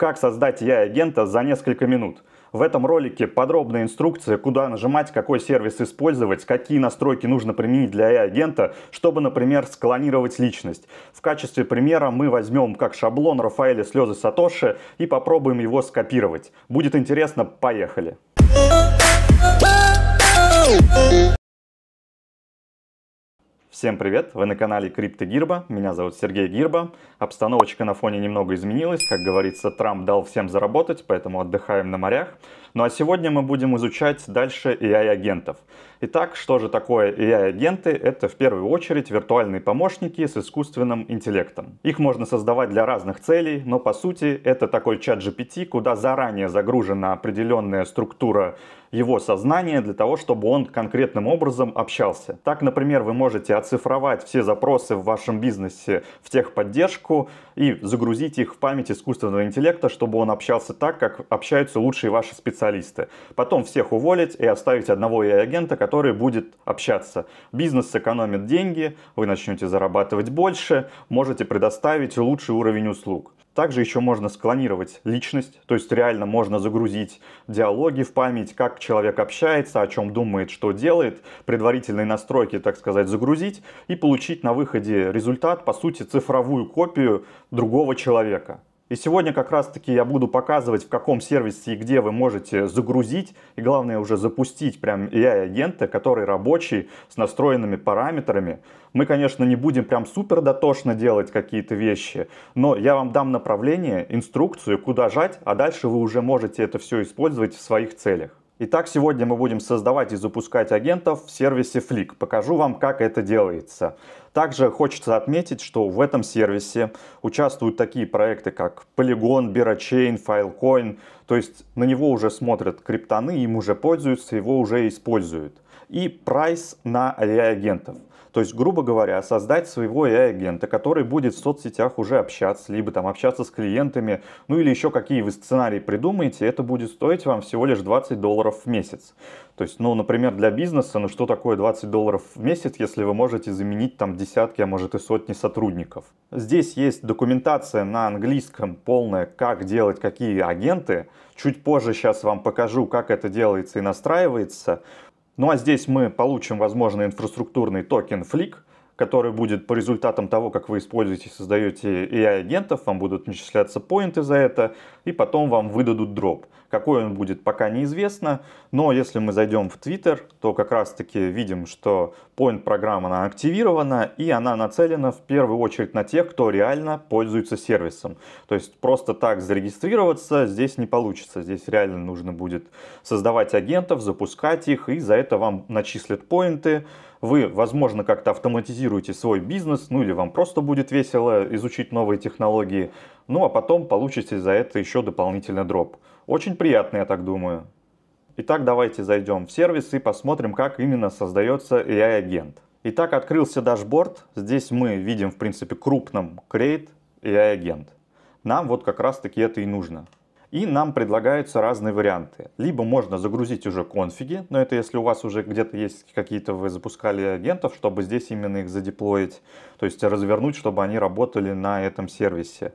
Как создать я агента за несколько минут. В этом ролике подробная инструкция, куда нажимать, какой сервис использовать, какие настройки нужно применить для AI-агента, чтобы, например, склонировать личность. В качестве примера мы возьмем как шаблон Рафаэля «Слезы Сатоши» и попробуем его скопировать. Будет интересно, поехали! Всем привет! Вы на канале Крипто Гирба. Меня зовут Сергей Гирба. Обстановочка на фоне немного изменилась. Как говорится, Трамп дал всем заработать, поэтому отдыхаем на морях. Ну а сегодня мы будем изучать дальше AI-агентов. Итак, что же такое AI-агенты? Это в первую очередь виртуальные помощники с искусственным интеллектом. Их можно создавать для разных целей, но по сути это такой чат GPT, куда заранее загружена определенная структура его сознания для того, чтобы он конкретным образом общался. Так, например, вы можете оцифровать все запросы в вашем бизнесе в техподдержку и загрузить их в память искусственного интеллекта, чтобы он общался так, как общаются лучшие ваши специалисты специалисты. Потом всех уволить и оставить одного и-агента, который будет общаться. Бизнес сэкономит деньги, вы начнете зарабатывать больше, можете предоставить лучший уровень услуг. Также еще можно склонировать личность, то есть реально можно загрузить диалоги в память, как человек общается, о чем думает, что делает, предварительные настройки, так сказать, загрузить и получить на выходе результат, по сути, цифровую копию другого человека. И сегодня как раз-таки я буду показывать, в каком сервисе и где вы можете загрузить, и главное уже запустить прям AI-агента, который рабочий, с настроенными параметрами. Мы, конечно, не будем прям супер дотошно делать какие-то вещи, но я вам дам направление, инструкцию, куда жать, а дальше вы уже можете это все использовать в своих целях. Итак, сегодня мы будем создавать и запускать агентов в сервисе Flick. Покажу вам, как это делается. Также хочется отметить, что в этом сервисе участвуют такие проекты, как Polygon, Berachain, Filecoin. То есть на него уже смотрят криптоны, им уже пользуются, его уже используют. И прайс на агентов. То есть, грубо говоря, создать своего AI-агента, который будет в соцсетях уже общаться, либо там общаться с клиентами, ну или еще какие вы сценарии придумаете, это будет стоить вам всего лишь 20 долларов в месяц. То есть, ну, например, для бизнеса, ну что такое 20 долларов в месяц, если вы можете заменить там десятки, а может и сотни сотрудников. Здесь есть документация на английском полная, как делать какие агенты. Чуть позже сейчас вам покажу, как это делается и настраивается. Ну а здесь мы получим, возможно, инфраструктурный токен Flick, который будет по результатам того, как вы используете, создаете AI-агентов, вам будут начисляться поинты за это, и потом вам выдадут дроп. Какой он будет, пока неизвестно. Но если мы зайдем в Twitter, то как раз-таки видим, что Point программа она активирована и она нацелена в первую очередь на тех, кто реально пользуется сервисом. То есть просто так зарегистрироваться здесь не получится. Здесь реально нужно будет создавать агентов, запускать их, и за это вам начислят поинты вы, возможно, как-то автоматизируете свой бизнес, ну или вам просто будет весело изучить новые технологии, ну а потом получите за это еще дополнительный дроп. Очень приятно, я так думаю. Итак, давайте зайдем в сервис и посмотрим, как именно создается AI-агент. Итак, открылся дашборд. Здесь мы видим, в принципе, крупным Create AI-агент. Нам вот как раз-таки это и нужно. И нам предлагаются разные варианты. Либо можно загрузить уже конфиги, но это если у вас уже где-то есть какие-то вы запускали агентов, чтобы здесь именно их задеплоить, то есть развернуть, чтобы они работали на этом сервисе.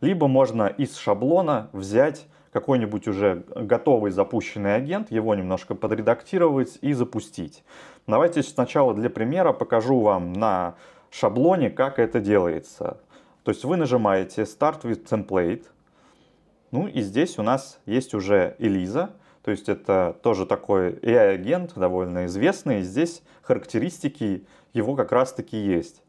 Либо можно из шаблона взять какой-нибудь уже готовый запущенный агент, его немножко подредактировать и запустить. Давайте сначала для примера покажу вам на шаблоне, как это делается. То есть вы нажимаете Start with Template, ну и здесь у нас есть уже Элиза, то есть это тоже такой AI-агент, довольно известный. Здесь характеристики его как раз-таки есть.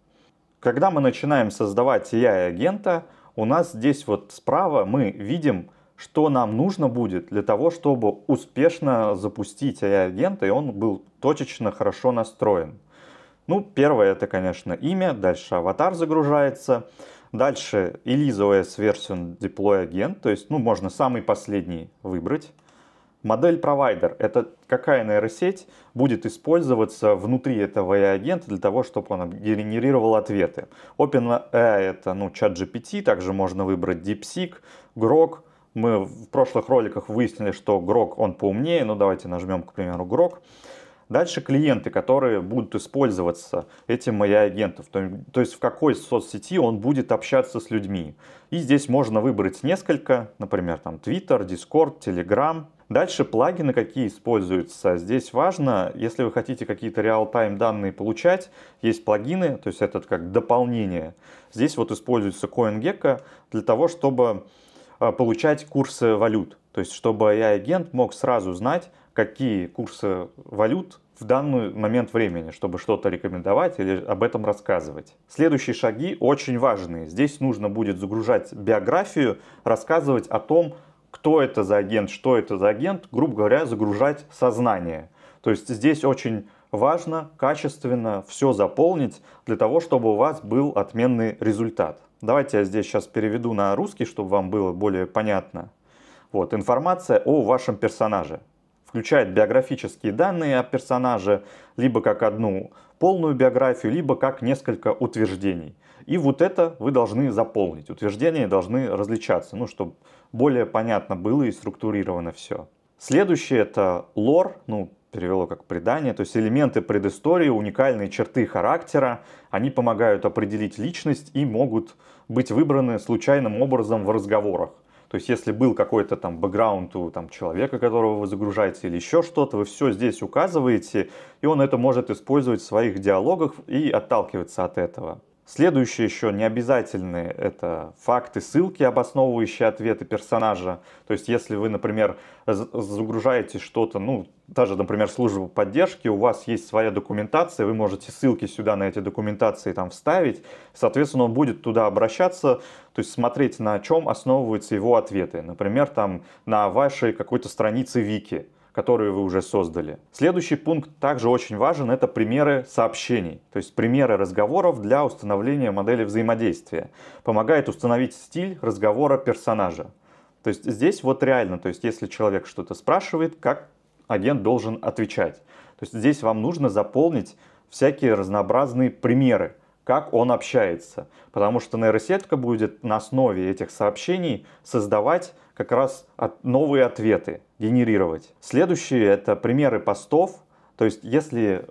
Когда мы начинаем создавать AI-агента, у нас здесь вот справа мы видим что нам нужно будет для того, чтобы успешно запустить AI-агента, и он был точечно хорошо настроен. Ну, первое это, конечно, имя, дальше аватар загружается, дальше Elisa OS Version Deploy агент, то есть, ну, можно самый последний выбрать. Модель провайдер — это какая нейросеть будет использоваться внутри этого агента для того, чтобы он генерировал ответы. OpenAI — это ну, чат GPT, также можно выбрать DeepSeek, Grok, мы в прошлых роликах выяснили, что Грок он поумнее. Ну, давайте нажмем, к примеру, Грок. Дальше клиенты, которые будут использоваться этим AI-агентом, то, то есть в какой соцсети он будет общаться с людьми. И здесь можно выбрать несколько, например, там Twitter, Discord, Telegram. Дальше плагины какие используются. Здесь важно, если вы хотите какие-то реал-тайм данные получать, есть плагины, то есть это как дополнение. Здесь вот используется CoinGecko для того, чтобы Э, получать курсы валют. То есть, чтобы я агент мог сразу знать, какие курсы валют в данный момент времени, чтобы что-то рекомендовать или об этом рассказывать. Следующие шаги очень важные. Здесь нужно будет загружать биографию, рассказывать о том, кто это за агент, что это за агент, грубо говоря, загружать сознание. То есть здесь очень важно качественно все заполнить для того, чтобы у вас был отменный результат. Давайте я здесь сейчас переведу на русский, чтобы вам было более понятно. Вот, информация о вашем персонаже. Включает биографические данные о персонаже, либо как одну полную биографию, либо как несколько утверждений. И вот это вы должны заполнить. Утверждения должны различаться, ну, чтобы более понятно было и структурировано все. Следующее это лор, ну, перевело как предание, то есть элементы предыстории, уникальные черты характера, они помогают определить личность и могут быть выбраны случайным образом в разговорах. То есть, если был какой-то там бэкграунд у там, человека, которого вы загружаете, или еще что-то, вы все здесь указываете, и он это может использовать в своих диалогах и отталкиваться от этого. Следующее еще не обязательные это факты, ссылки, обосновывающие ответы персонажа. То есть, если вы, например, загружаете что-то, ну, даже, например, службу поддержки, у вас есть своя документация, вы можете ссылки сюда на эти документации там вставить, соответственно, он будет туда обращаться, то есть смотреть, на чем основываются его ответы. Например, там на вашей какой-то странице Вики – которые вы уже создали. Следующий пункт также очень важен, это примеры сообщений, то есть примеры разговоров для установления модели взаимодействия. Помогает установить стиль разговора персонажа. То есть здесь вот реально, то есть если человек что-то спрашивает, как агент должен отвечать. То есть здесь вам нужно заполнить всякие разнообразные примеры, как он общается. Потому что нейросетка будет на основе этих сообщений создавать как раз новые ответы, генерировать. Следующие это примеры постов. То есть если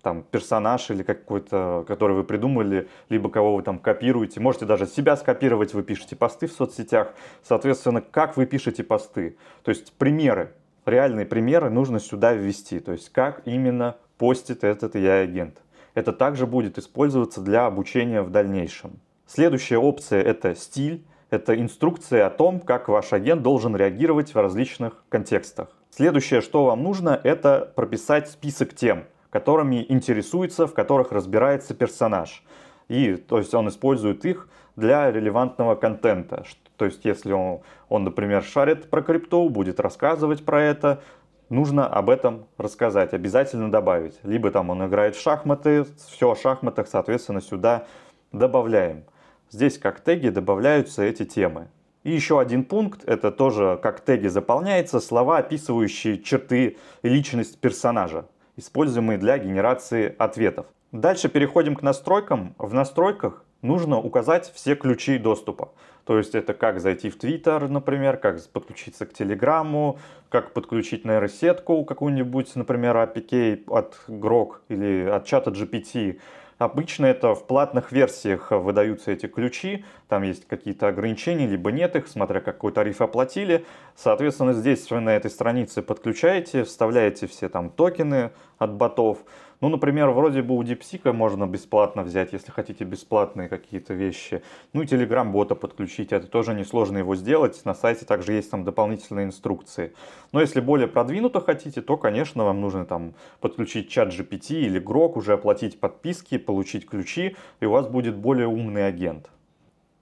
там персонаж или какой-то, который вы придумали, либо кого вы там копируете. Можете даже себя скопировать, вы пишете посты в соцсетях. Соответственно, как вы пишете посты. То есть примеры, реальные примеры нужно сюда ввести. То есть как именно постит этот я агент это также будет использоваться для обучения в дальнейшем. Следующая опция это стиль. Это инструкция о том, как ваш агент должен реагировать в различных контекстах. Следующее, что вам нужно, это прописать список тем, которыми интересуется, в которых разбирается персонаж. И, то есть, он использует их для релевантного контента. То есть, если он, он, например, шарит про крипту, будет рассказывать про это, нужно об этом рассказать, обязательно добавить. Либо там он играет в шахматы, все о шахматах, соответственно, сюда добавляем. Здесь как теги добавляются эти темы. И еще один пункт, это тоже как теги заполняется, слова, описывающие черты и личность персонажа, используемые для генерации ответов. Дальше переходим к настройкам. В настройках нужно указать все ключи доступа. То есть это как зайти в Твиттер, например, как подключиться к Телеграму, как подключить нейросетку какую-нибудь, например, APK от Grok или от чата GPT. Обычно это в платных версиях выдаются эти ключи, там есть какие-то ограничения, либо нет их, смотря какой тариф оплатили. Соответственно, здесь вы на этой странице подключаете, вставляете все там токены от ботов, ну, например, вроде бы у DeepSeek можно бесплатно взять, если хотите бесплатные какие-то вещи. Ну и Telegram-бота подключить, это тоже несложно его сделать. На сайте также есть там дополнительные инструкции. Но если более продвинуто хотите, то, конечно, вам нужно там подключить чат GPT или Grok, уже оплатить подписки, получить ключи, и у вас будет более умный агент.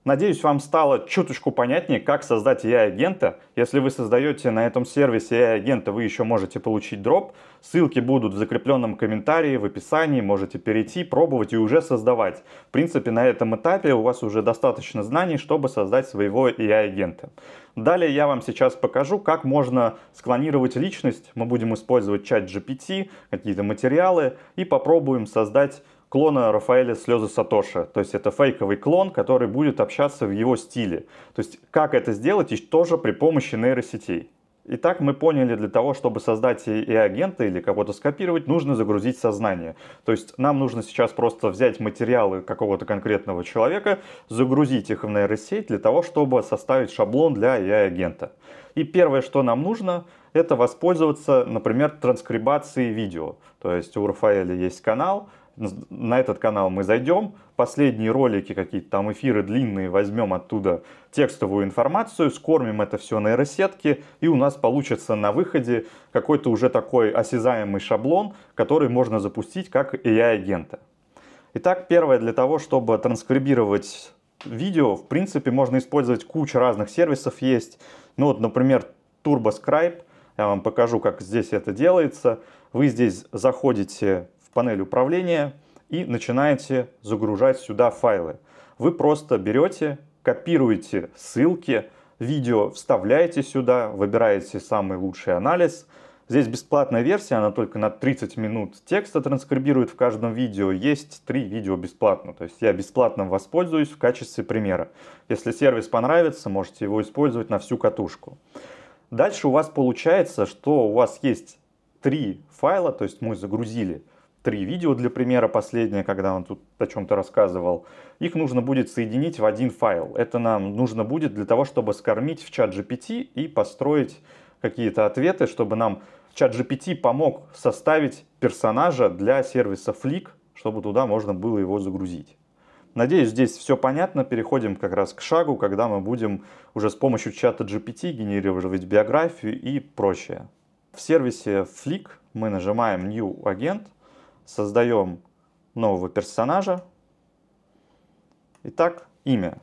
Надеюсь, вам стало чуточку понятнее, как создать AI-агента. Если вы создаете на этом сервисе AI-агента, вы еще можете получить дроп. Ссылки будут в закрепленном комментарии, в описании. Можете перейти, пробовать и уже создавать. В принципе, на этом этапе у вас уже достаточно знаний, чтобы создать своего AI-агента. Далее я вам сейчас покажу, как можно склонировать личность. Мы будем использовать чат GPT, какие-то материалы и попробуем создать клона Рафаэля «Слезы Сатоши». То есть это фейковый клон, который будет общаться в его стиле. То есть как это сделать, и тоже при помощи нейросетей. Итак, мы поняли, для того, чтобы создать и агента или кого-то скопировать, нужно загрузить сознание. То есть нам нужно сейчас просто взять материалы какого-то конкретного человека, загрузить их в нейросеть для того, чтобы составить шаблон для AI-агента. И первое, что нам нужно, это воспользоваться, например, транскрибацией видео. То есть у Рафаэля есть канал, на этот канал мы зайдем, последние ролики какие-то там эфиры длинные возьмем оттуда текстовую информацию, скормим это все на нейросетки, и у нас получится на выходе какой-то уже такой осязаемый шаблон, который можно запустить как AI-агента. Итак, первое, для того, чтобы транскрибировать видео, в принципе, можно использовать кучу разных сервисов есть. Ну вот, например, TurboScribe. Я вам покажу, как здесь это делается. Вы здесь заходите панель управления и начинаете загружать сюда файлы. Вы просто берете, копируете ссылки, видео вставляете сюда, выбираете самый лучший анализ. Здесь бесплатная версия, она только на 30 минут текста транскрибирует в каждом видео. Есть три видео бесплатно, то есть я бесплатно воспользуюсь в качестве примера. Если сервис понравится, можете его использовать на всю катушку. Дальше у вас получается, что у вас есть три файла, то есть мы загрузили три видео для примера, последнее, когда он тут о чем-то рассказывал, их нужно будет соединить в один файл. Это нам нужно будет для того, чтобы скормить в чат GPT и построить какие-то ответы, чтобы нам чат GPT помог составить персонажа для сервиса Flick, чтобы туда можно было его загрузить. Надеюсь, здесь все понятно. Переходим как раз к шагу, когда мы будем уже с помощью чата GPT генерировать биографию и прочее. В сервисе Flick мы нажимаем New Agent – создаем нового персонажа. Итак, имя.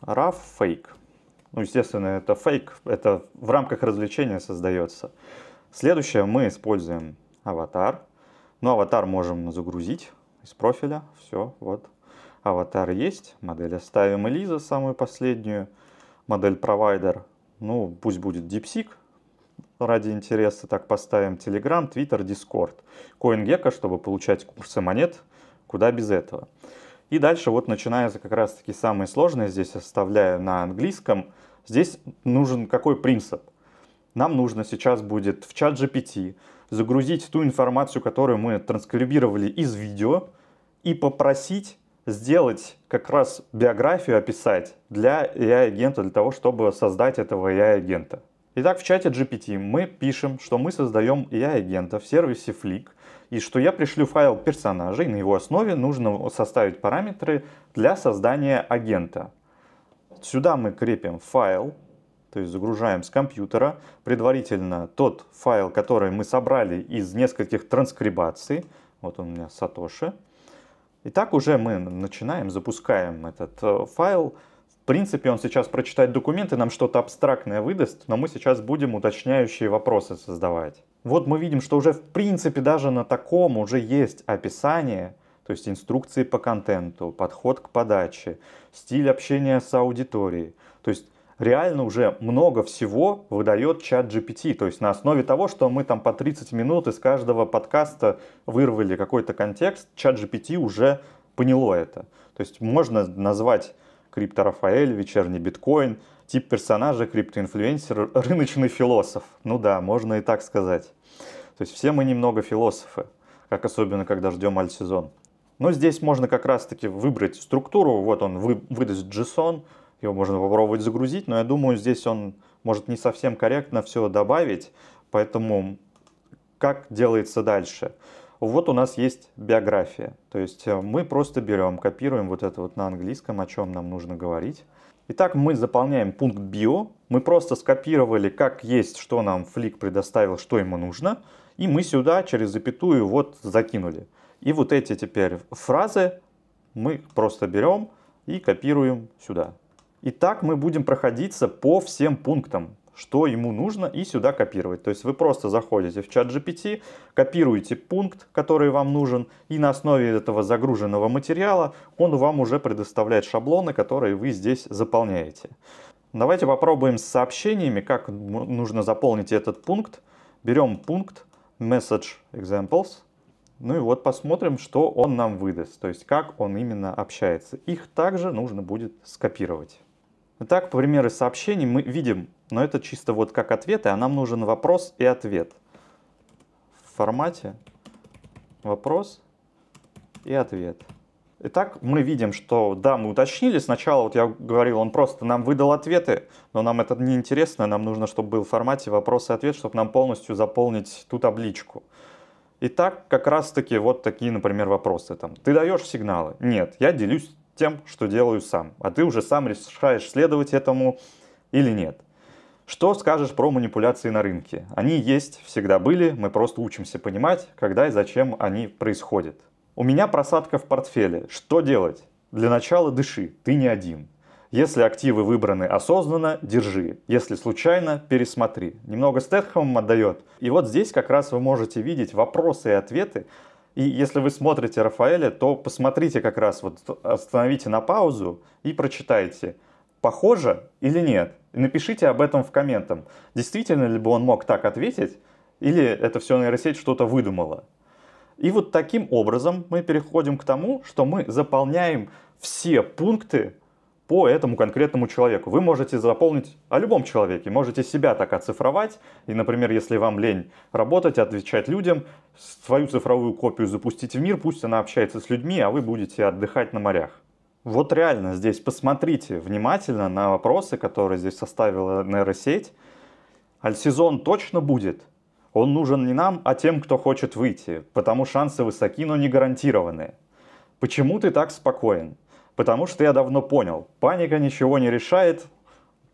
Раф Фейк. Ну, естественно, это фейк, это в рамках развлечения создается. Следующее мы используем аватар. Ну, аватар можем загрузить из профиля. Все, вот. Аватар есть. Модель оставим Элиза, самую последнюю. Модель провайдер. Ну, пусть будет DeepSeek. Ну, ради интереса так поставим, Telegram, Twitter, Discord, CoinGecko, чтобы получать курсы монет, куда без этого. И дальше вот начинается как раз-таки самое сложное, здесь оставляю на английском. Здесь нужен какой принцип? Нам нужно сейчас будет в чат GPT загрузить ту информацию, которую мы транскрибировали из видео, и попросить сделать как раз биографию, описать для AI-агента, для того, чтобы создать этого AI-агента. Итак, в чате GPT мы пишем, что мы создаем AI-агента в сервисе Flick, и что я пришлю файл персонажей на его основе нужно составить параметры для создания агента. Сюда мы крепим файл, то есть загружаем с компьютера предварительно тот файл, который мы собрали из нескольких транскрибаций. Вот он у меня Сатоши. Итак, уже мы начинаем, запускаем этот э, файл, принципе, он сейчас прочитает документы, нам что-то абстрактное выдаст, но мы сейчас будем уточняющие вопросы создавать. Вот мы видим, что уже в принципе даже на таком уже есть описание, то есть инструкции по контенту, подход к подаче, стиль общения с аудиторией. То есть реально уже много всего выдает чат GPT. То есть на основе того, что мы там по 30 минут из каждого подкаста вырвали какой-то контекст, чат GPT уже поняло это. То есть можно назвать Крипто Рафаэль, Вечерний биткоин, тип персонажа, криптоинфлюенсер, рыночный философ. Ну да, можно и так сказать. То есть все мы немного философы, как особенно, когда ждем альт-сезон. Но здесь можно как раз-таки выбрать структуру. Вот он вы, выдаст JSON, его можно попробовать загрузить, но я думаю, здесь он может не совсем корректно все добавить, поэтому как делается дальше? Вот у нас есть биография. То есть э, мы просто берем, копируем вот это вот на английском, о чем нам нужно говорить. Итак, мы заполняем пункт био. Мы просто скопировали, как есть, что нам флик предоставил, что ему нужно. И мы сюда через запятую вот закинули. И вот эти теперь фразы мы просто берем и копируем сюда. И так мы будем проходиться по всем пунктам что ему нужно, и сюда копировать. То есть вы просто заходите в чат GPT, копируете пункт, который вам нужен, и на основе этого загруженного материала он вам уже предоставляет шаблоны, которые вы здесь заполняете. Давайте попробуем с сообщениями, как нужно заполнить этот пункт. Берем пункт message examples, ну и вот посмотрим, что он нам выдаст, то есть как он именно общается. Их также нужно будет скопировать. Итак, примеры сообщений мы видим но это чисто вот как ответы, а нам нужен вопрос и ответ. В формате вопрос и ответ. Итак, мы видим, что да, мы уточнили. Сначала, вот я говорил, он просто нам выдал ответы, но нам это не интересно. Нам нужно, чтобы был в формате вопрос и ответ, чтобы нам полностью заполнить ту табличку. Итак, как раз-таки вот такие, например, вопросы. Там, ты даешь сигналы? Нет, я делюсь тем, что делаю сам. А ты уже сам решаешь, следовать этому или нет. Что скажешь про манипуляции на рынке? Они есть, всегда были, мы просто учимся понимать, когда и зачем они происходят. У меня просадка в портфеле. Что делать? Для начала дыши, ты не один. Если активы выбраны осознанно, держи. Если случайно, пересмотри. Немного Стэтхэмом отдает. И вот здесь как раз вы можете видеть вопросы и ответы. И если вы смотрите Рафаэля, то посмотрите как раз, вот остановите на паузу и прочитайте, похоже или нет. И напишите об этом в комментах. Действительно ли бы он мог так ответить, или это все нейросеть что-то выдумала? И вот таким образом мы переходим к тому, что мы заполняем все пункты по этому конкретному человеку. Вы можете заполнить о любом человеке, можете себя так оцифровать, и, например, если вам лень работать, отвечать людям, свою цифровую копию запустить в мир, пусть она общается с людьми, а вы будете отдыхать на морях. Вот реально здесь посмотрите внимательно на вопросы, которые здесь составила нейросеть. Альсезон точно будет. Он нужен не нам, а тем, кто хочет выйти, потому шансы высоки, но не гарантированы. Почему ты так спокоен? Потому что я давно понял, паника ничего не решает,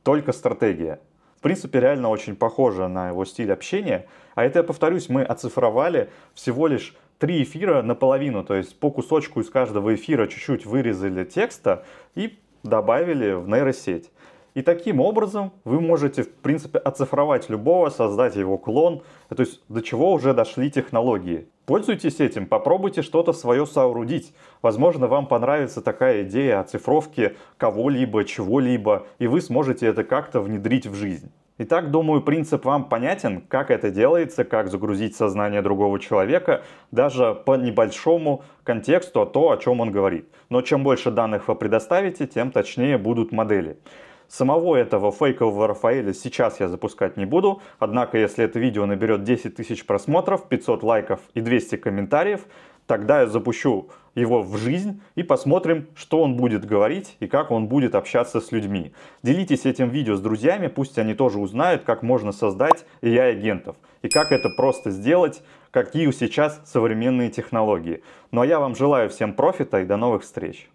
только стратегия. В принципе, реально очень похоже на его стиль общения. А это, я повторюсь, мы оцифровали всего лишь три эфира наполовину, то есть по кусочку из каждого эфира чуть-чуть вырезали текста и добавили в нейросеть. И таким образом вы можете, в принципе, оцифровать любого, создать его клон. То есть до чего уже дошли технологии. Пользуйтесь этим, попробуйте что-то свое соорудить. Возможно, вам понравится такая идея оцифровки кого-либо, чего-либо, и вы сможете это как-то внедрить в жизнь. Итак, думаю, принцип вам понятен, как это делается, как загрузить сознание другого человека, даже по небольшому контексту, а то, о чем он говорит. Но чем больше данных вы предоставите, тем точнее будут модели. Самого этого фейкового Рафаэля сейчас я запускать не буду, однако если это видео наберет 10 тысяч просмотров, 500 лайков и 200 комментариев, тогда я запущу его в жизнь и посмотрим, что он будет говорить и как он будет общаться с людьми. Делитесь этим видео с друзьями, пусть они тоже узнают, как можно создать AI-агентов и как это просто сделать, какие сейчас современные технологии. Ну а я вам желаю всем профита и до новых встреч!